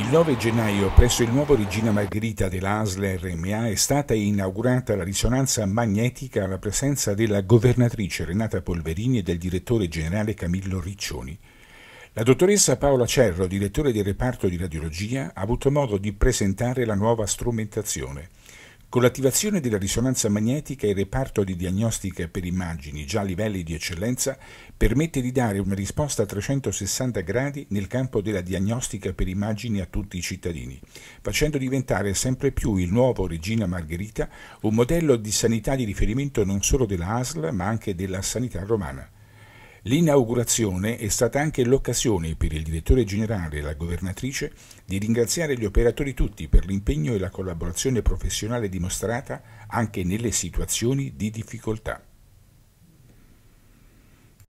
Il 9 gennaio presso il nuovo Regina Margherita dell'ASL RMA è stata inaugurata la risonanza magnetica alla presenza della governatrice Renata Polverini e del direttore generale Camillo Riccioni. La dottoressa Paola Cerro, direttore del reparto di radiologia, ha avuto modo di presentare la nuova strumentazione. Con l'attivazione della risonanza magnetica il reparto di diagnostica per immagini già a livelli di eccellenza permette di dare una risposta a 360 gradi nel campo della diagnostica per immagini a tutti i cittadini, facendo diventare sempre più il nuovo Regina Margherita un modello di sanità di riferimento non solo della ASL ma anche della sanità romana. L'inaugurazione è stata anche l'occasione per il direttore generale e la governatrice di ringraziare gli operatori tutti per l'impegno e la collaborazione professionale dimostrata anche nelle situazioni di difficoltà.